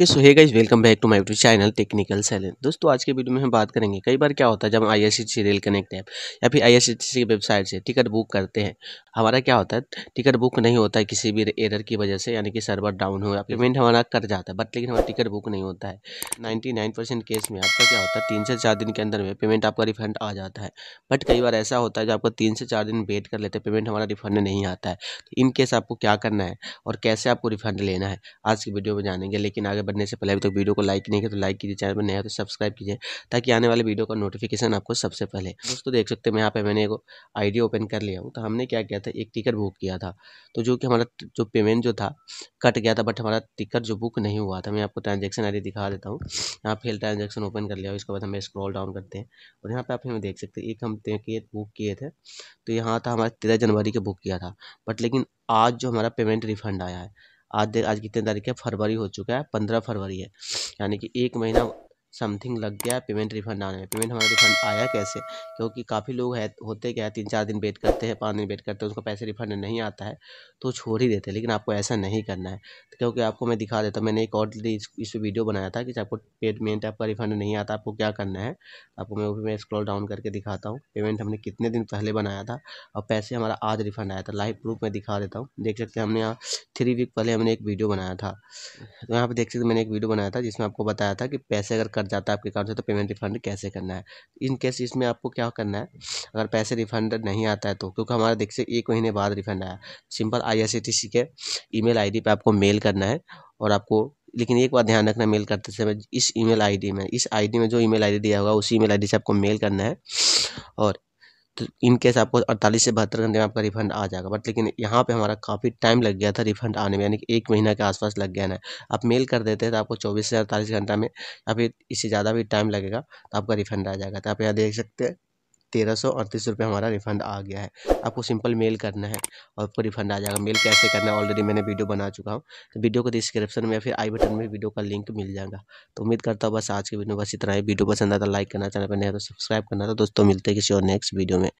okay so hey guys welcome back to my YouTube channel technical silent दोस्तों आज के video में हम बात करेंगे कई बार क्या होता है जब हम I IRCTC rail connect app या फिर आई आईआरसीटीसी की वेबसाइट से टिकट बुक करते हैं हमारा क्या होता है टिकट बुक नहीं होता है किसी भी एरर की वजह से यानी कि सर्वर डाउन हो या पेमेंट हमारा कर जाता है बट लेकिन हमारा टिकट बुक नहीं होता है नाइन्टी केस में आपका क्या होता है तीन से चार दिन के अंदर में पेमेंट आपका रिफंड आ जाता है बट कई बार ऐसा होता है जो आपको तीन से चार दिन वेट कर लेते हैं पेमेंट हमारा रिफंड नहीं आता है तो इन केस आपको क्या करना है और कैसे आपको रिफंड लेना है आज की वीडियो में जानेंगे लेकिन आगे बनने से पहले अभी तक वीडियो को लाइक नहीं किया तो लाइक कीजिए चैनल पर नया तो सब्सक्राइब कीजिए ताकि आने वाले वीडियो का नोटिफिकेशन आपको सबसे पहले दोस्तों देख सकते हैं यहाँ पे मैंने एक आईडी ओपन कर लिया हूँ तो हमने क्या किया था एक टिकट बुक किया था तो जो कि हमारा जो पेमेंट जो था कट गया था बट हमारा टिकट जो बुक नहीं हुआ था मैं आपको ट्रांजेक्शन आई दिखा देता हूँ यहाँ फेल ट्रांजेक्शन ओपन कर लिया उसके बाद हमें स्क्रॉल डाउन करते हैं और यहाँ पर आप हमें देख सकते एक हम किए बुक किए थे तो यहाँ था हमारा तेरह जनवरी के बुक किया था बट लेकिन आज जो हमारा पेमेंट रिफंड आया है आज आज कितने तारीख है फरवरी हो चुका है पंद्रह फरवरी है यानी कि एक महीना समथिंग लग गया है पेमेंट रिफंड आने में पेमेंट हमारा रिफंड आया कैसे क्योंकि काफ़ी लोग है होते क्या है तीन चार दिन वेट करते हैं पाँच दिन वेट करते हैं उसको पैसे रिफंड नहीं आता है तो छोड़ ही देते हैं लेकिन आपको ऐसा नहीं करना है तो क्योंकि आपको मैं दिखा देता हूँ मैंने एक और इस, वीडियो बनाया था कि आपको पेमेंट आपका रिफंड नहीं आता आपको क्या करना है आपको मैं वो भी मैं स्क्रॉल डाउन करके दिखाता हूँ पेमेंट हमने कितने दिन पहले बनाया था और पैसे हमारा आज रिफंड आया था लाइव प्रूफ में दिखा देता हूँ देख सकते हमने यहाँ थ्री वीक पहले हमने एक वीडियो बनाया था तो यहाँ पर देख सकते मैंने एक वीडियो बनाया था जिसमें आपको बताया था कि पैसे अगर कट जाता है आपके अकाउंट से तो पेमेंट रिफंड कैसे करना है इन केस इसमें आपको क्या करना है अगर पैसे रिफंड नहीं आता है तो क्योंकि हमारे देख से एक महीने बाद रिफंड आया सिंपल आई के ईमेल आईडी पे आपको मेल करना है और आपको लेकिन एक बात ध्यान रखना मेल करते समय इस ईमेल आईडी में इस आईडी में जो ईमेल आईडी दिया होगा उसी ईमेल आईडी से आपको मेल करना है और तो इन केस आपको अड़तालीस से बहत्तर घंटे में आपका रिफंड आ जाएगा बट लेकिन यहाँ पे हमारा काफ़ी टाइम लग गया था रिफंड आने में यानी कि एक महीना के आसपास लग गया ना आप मेल कर देते हैं तो आपको चौबीस से अड़तालीस घंटा में या फिर इससे ज़्यादा भी टाइम लगेगा तो आपका रिफंड आ जाएगा तो आप यहाँ देख सकते हैं तेरह सौ अड़तीस रुपये हमारा रिफंड आ गया है आपको सिंपल मेल करना है और आपको रिफंड आ जाएगा मेल कैसे करना है ऑलरेडी मैंने वीडियो बना चुका हूँ तो वीडियो को डिस्क्रिप्शन में फिर आई बटन में वीडियो का लिंक मिल जाएगा तो उम्मीद करता हूँ बस आज की वीडियो बस इतना ही वीडियो पसंद आता लाइक तो करना चैनल पर नहीं तो सब्सक्राइब करना था तो दोस्तों मिलते किसी और नेक्स्ट वीडियो में